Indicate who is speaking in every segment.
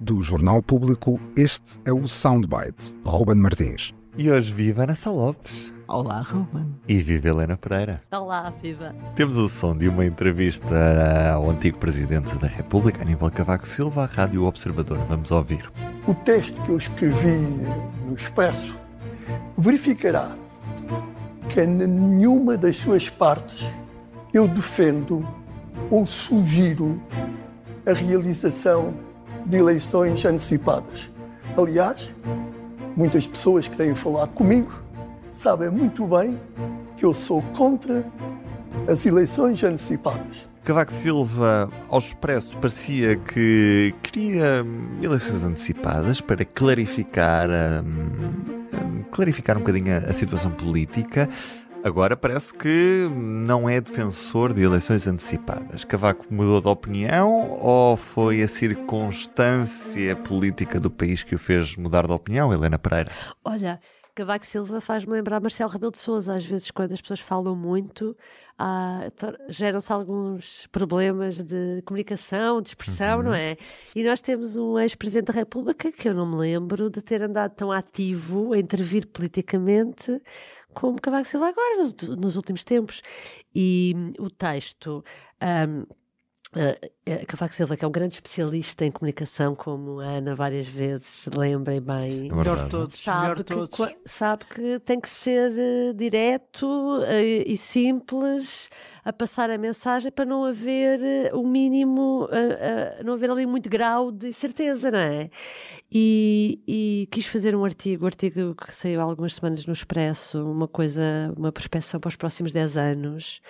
Speaker 1: Do Jornal Público, este é o Soundbite. Ruben Martins. E hoje viva Ana Lopes. Olá, Ruben. E viva Helena Pereira.
Speaker 2: Olá, viva.
Speaker 1: Temos o som de uma entrevista ao antigo Presidente da República, Aníbal Cavaco Silva, à Rádio Observador. Vamos ouvir. O texto que eu escrevi no Expresso verificará que em nenhuma das suas partes eu defendo ou sugiro a realização de eleições antecipadas. Aliás, muitas pessoas que têm falado comigo sabem muito bem que eu sou contra as eleições antecipadas. Cavaco Silva, ao expresso, parecia que queria hum, eleições antecipadas para clarificar, um, hum, clarificar um bocadinho a, a situação política. Agora parece que não é defensor de eleições antecipadas. Cavaco mudou de opinião ou foi a circunstância política do país que o fez mudar de opinião, Helena Pereira?
Speaker 2: Olha, Cavaco Silva faz-me lembrar Marcelo Rebelo de Souza. Às vezes, quando as pessoas falam muito, ah, geram-se alguns problemas de comunicação, de expressão, uhum. não é? E nós temos um ex-presidente da República que eu não me lembro de ter andado tão ativo a intervir politicamente como Cavaco Silva agora, nos, nos últimos tempos. E hum, o texto. Um, Uh, Cavaco Silva, que é um grande especialista em comunicação, como a Ana várias vezes, lembrem bem. É melhor todos, sabe melhor que, todos. Sabe que tem que ser uh, direto uh, e simples a passar a mensagem para não haver o mínimo, não haver ali muito grau de certeza, não é? E, e, quis fazer um artigo, um artigo que saiu há algumas semanas no Expresso, uma coisa, uma prospecção para os próximos 10 anos.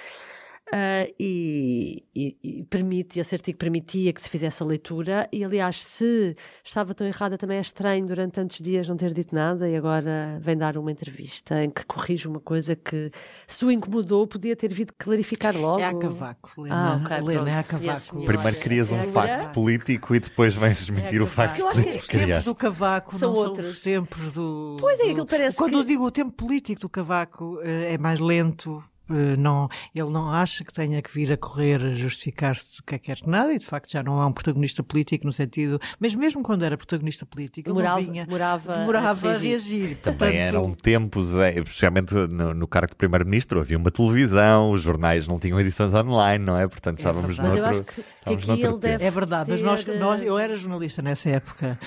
Speaker 2: Uh, e, e, e, permite, esse artigo permitia que se fizesse a leitura, e aliás, se estava tão errada, também é estranho durante tantos dias não ter dito nada, e agora vem dar uma entrevista em que corrige uma coisa que, se o incomodou, podia ter vindo clarificar logo. É a
Speaker 3: cavaco, Helena. Ah, okay, Helena, é a cavaco. Primeiro crias um é facto
Speaker 1: político e depois vens é desmentir é o facto político que Os tempos do
Speaker 3: cavaco são não outros. são os tempos do... Pois é, aquilo parece que... Quando eu digo o tempo político do cavaco eh, é mais lento eh, não, ele não acha que tenha que vir a correr a justificar-se do que é que é nada, e de facto já não é um protagonista político no sentido, mas mesmo quando era protagonista político, demorava, vinha, a reagir. Também Portanto, eram
Speaker 1: tempos, especialmente no, no cargo de primeiro-ministro, havia uma televisão, os jornais não tinham edições online, não é? Portanto, é estávamos é outro mas eu acho que, que aqui ele deve É verdade, mas nós, nós, eh, eu era jornalista
Speaker 3: nessa época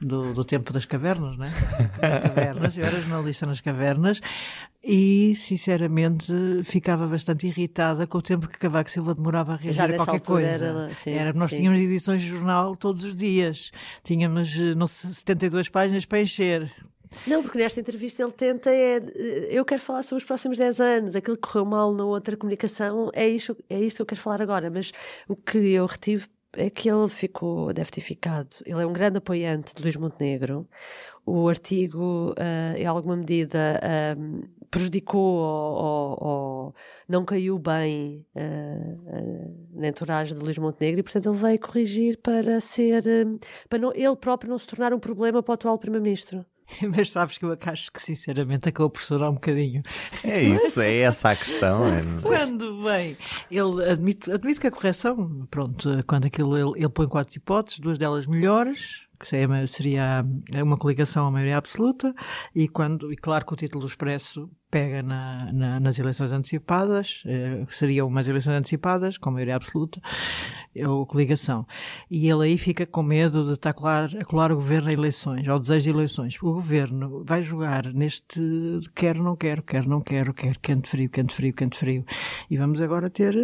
Speaker 3: do, do tempo das cavernas, né? Das cavernas, eu era jornalista nas cavernas e, sinceramente, ficava bastante irritada com o tempo que Cavaco Silva demorava a reagir a qualquer coisa. Era, sim, era nós sim. tínhamos edições de jornal todos os dias, tínhamos 72 eh, páginas para encher.
Speaker 2: Não, porque nesta entrevista ele tenta é, eh, eu quero falar sobre os próximos 10 anos, aquilo que correu mal na outra comunicação, é isto, é isto que eu quero falar agora, mas o que eu retive é que ele ficou, deve ter ficado. Ele é um grande apoiante de Luís Montenegro. O artigo, uh, em alguma medida, ehm, prejudicou ou, não caiu bem
Speaker 3: uh,
Speaker 2: na entourage de Luís Montenegro e, portanto, ele veio corrigir para ser. Ehm, para não, ele próprio não se tornar um problema para o atual Primeiro-Ministro.
Speaker 3: Mas sabes que eu acho que sinceramente acabou por chorar um bocadinho. É isso,
Speaker 1: é essa a questão. É
Speaker 3: quando vem, ele admite, admite que a correção, pronto, quando aquilo ele, ele põe quatro hipóteses, duas delas melhores, que é seria uma coligação à maioria absoluta, e, quando, e claro que o título do Expresso pega na, na, nas eleições antecipadas, eh, seriam umas eleições antecipadas, com maioria absoluta, é ou coligação. E ele aí fica com medo de estar tá colar, a colar o governo a eleições, ao desejo de eleições. O governo vai jogar neste quero, não quero, quero, não quero, quero, quente frio, quente frio, quente frio. E vamos agora ter,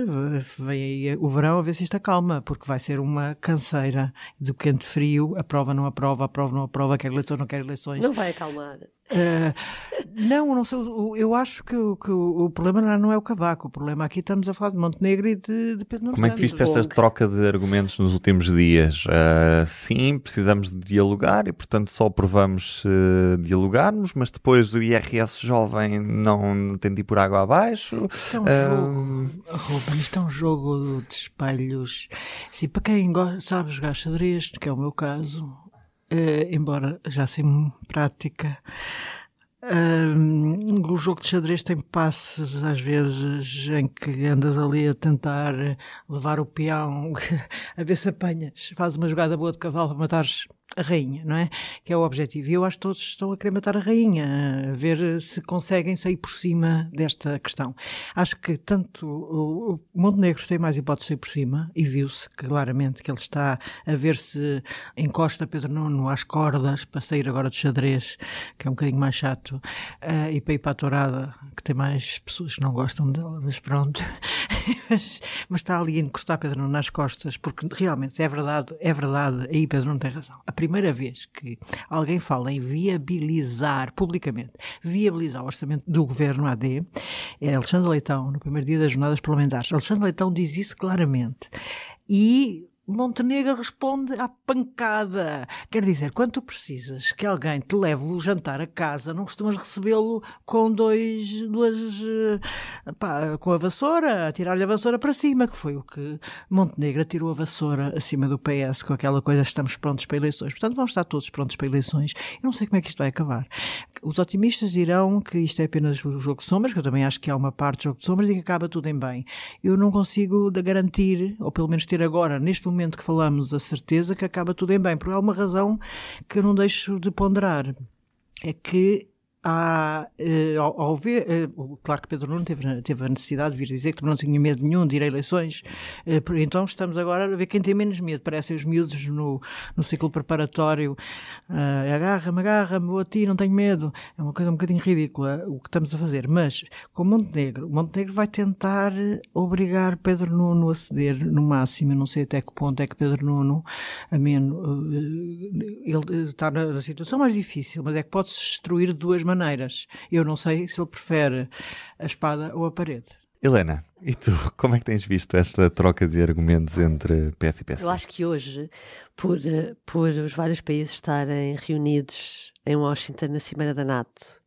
Speaker 3: vem aí o verão a ver se isto acalma, porque vai ser uma canseira do quente frio, aprova, não aprova, aprova, não aprova, quer eleições, não quer eleições. Não vai acalmar. Eh, não, não sei, eu acho que, que o, problema é, não é o Cavaco, o problema aqui estamos a falar de Montenegro e de, de Pedro Nuno Como é que viste esta
Speaker 1: troca de argumentos nos últimos dias? Uh, sim, precisamos de dialogar e, portanto, só provamos uh, dialogarmos, mas depois o IRS jovem não tende ir por água abaixo. Isto é
Speaker 3: um jogo, Ruben, isto é um jogo de espelhos. Assim, para quem sabe jogar xadrez, que é o meu caso, uh, embora já sem prática. o jogo de xadrez tem passos às vezes, em que andas ali a tentar levar o peão, a ver se apanhas, faz uma jogada boa de cavalo para matares a rainha, não é? Que é o objetivo. E eu acho que todos estão a querer matar a rainha, a ver eh, se conseguem sair por cima desta questão. Acho que tanto o Montenegro tem mais hipótese de sair por cima, e viu-se claramente que ele está a ver se encosta Pedro Nuno às cordas para sair agora do xadrez, que é um bocadinho mais chato, eh, e para ir para a tourada, que tem mais pessoas que não gostam dela, mas pronto. mas, mas está ali a encostar Pedro Nuno nas costas, porque realmente é verdade, é verdade, aí Pedro Nuno tem razão. A primeira vez que alguém fala em viabilizar publicamente, viabilizar o orçamento do governo AD, é Alexandre Leitão, no primeiro dia das jornadas parlamentares. Alexandre Leitão diz isso claramente. E Montenegro responde à pancada. Quer dizer, quando tu precisas que alguém te leve o jantar a casa, não costumas recebê-lo com dois, duas, eh, pá, com a vassoura, a tirar-lhe a vassoura para cima, que foi o que Montenegro tirou a vassoura acima do PS com aquela coisa, estamos prontos para eleições. Portanto, vão estar todos prontos para eleições. Eu não sei como é que isto vai acabar. Os otimistas dirão que isto é apenas o jogo de sombras, que eu também acho que há uma parte do jogo de sombras e que acaba tudo em bem. Eu não consigo garantir, ou pelo menos ter agora, neste momento, momento que falamos a certeza que acaba tudo em bem. Por alguma razão que eu não deixo de ponderar. É que Há, eh, ao, ao, ver, eh, claro que Pedro Nuno teve, teve, a necessidade de vir dizer que não tinha medo nenhum de ir a eleições, eh, então estamos agora a ver quem tem menos medo. Parecem os miúdos no, no ciclo preparatório: é agarra-me, agarra-me, vou a ti, não tenho medo. É uma coisa um bocadinho ridícula o que estamos a fazer. Mas com o Montenegro, Montenegro vai tentar obrigar Pedro Nuno a ceder no máximo. Eu não sei até que ponto é que Pedro Nuno, ameno, ele está na situação mais difícil, mas é que pode-se destruir de duas maneiras maneiras. Eu não sei se ele prefere a espada ou a parede.
Speaker 1: Helena, e tu, como é que tens visto esta troca de argumentos entre PS e PS? Eu
Speaker 3: acho que hoje, por, eh, por os
Speaker 2: vários países estarem reunidos em Washington na Cimeira da NATO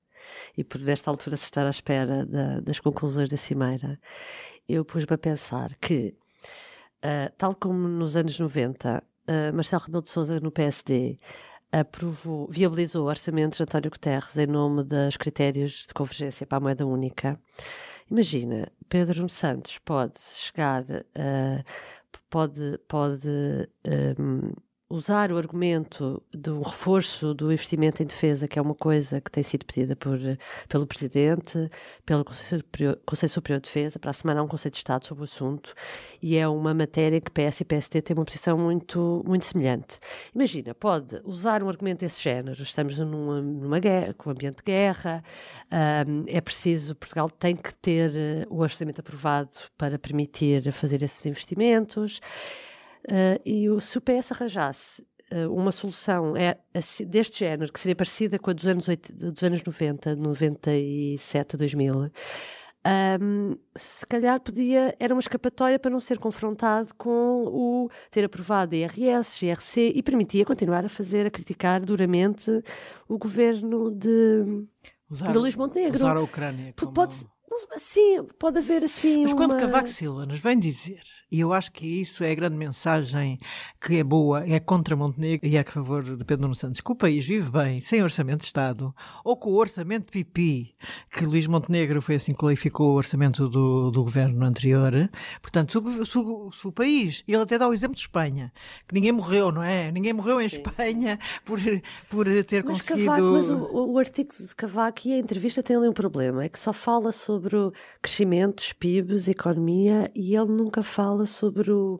Speaker 2: e por nesta altura se estar à espera da, das conclusões da Cimeira, eu pus-me a pensar que, uh, tal como nos anos 90, uh, eh, Marcelo Rebelo de Sousa no PSD aprovou, viabilizou orçamentos de António Guterres em nome dos critérios de convergência para a moeda única. Imagina, Pedro Santos pode chegar, uh, pode, pode um, ehm, usar o argumento do reforço do investimento em defesa, que é uma coisa que tem sido pedida por, pelo Presidente, pelo Conselho Superior, Conselho Superior de Defesa, para a semana há um Conselho de Estado sobre o assunto, e é uma matéria que PS e PSD têm uma posição muito, muito semelhante. Imagina, pode usar um argumento desse género, estamos numa, numa guerra, com um ambiente de guerra, um, é preciso, Portugal tem que ter eh, o orçamento aprovado para permitir fazer esses investimentos, Uh, e o, se o PS arranjasse uh, uma solução é, deste género, que seria parecida com a dos anos, 8, dos anos 90, 97 a 2000, um, se calhar podia, era uma escapatória para não ser confrontado com o ter aprovado IRS, GRC e permitia continuar a fazer, a criticar duramente o governo de, usar, de Luís Montenegro. Usar a Ucrânia como... Pode, Sim, pode haver assim. Mas uma... quando Cavaco
Speaker 3: Silva nos vem dizer, e eu acho que isso é a grande mensagem que é boa, é contra Montenegro e é a favor de Pedro Nuno Santos, que o país vive bem sem orçamento de Estado ou com o orçamento pipi, que Luís Montenegro foi assim que qualificou o orçamento do, do governo anterior. Portanto, se, se, se o país, ele até dá o exemplo de Espanha, que ninguém morreu, não é? Ninguém morreu em Espanha por, por ter mas conseguido. Cavaco, mas o,
Speaker 2: o artigo de Cavaco e a entrevista tem ali um problema, é que só fala sobre sobre crescimentos, PIBs, economia, e ele nunca fala sobre o,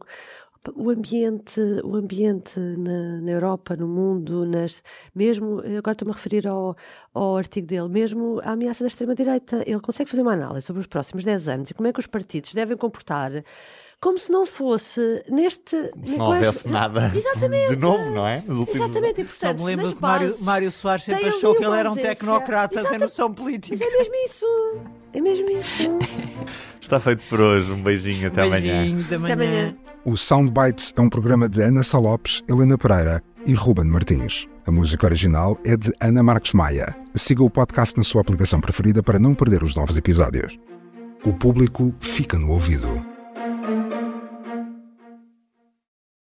Speaker 2: o ambiente, o ambiente na, na, Europa, no mundo, nas, mesmo, agora estou-me a referir ao, ao artigo dele, mesmo a ameaça da extrema-direita, ele consegue fazer uma análise sobre os próximos 10 anos e como é que os partidos devem comportar como se não fosse neste. Como se não houvesse este... nada
Speaker 1: Exatamente. de novo, não é? Últimos... Exatamente,
Speaker 3: importante Só me lembro que Mário, Mário Soares sempre achou que ele era um tecnocrata sem noção política. Mas é
Speaker 2: mesmo isso. É mesmo isso.
Speaker 1: Está feito por hoje. Um beijinho, até beijinho, amanhã. amanhã.
Speaker 2: O Soundbites é um programa de Ana Salopes, Helena Pereira e Ruben Martins. A música original é de Ana Marques Maia. Siga o podcast na sua aplicação preferida
Speaker 1: para não perder os novos episódios. O público fica no ouvido.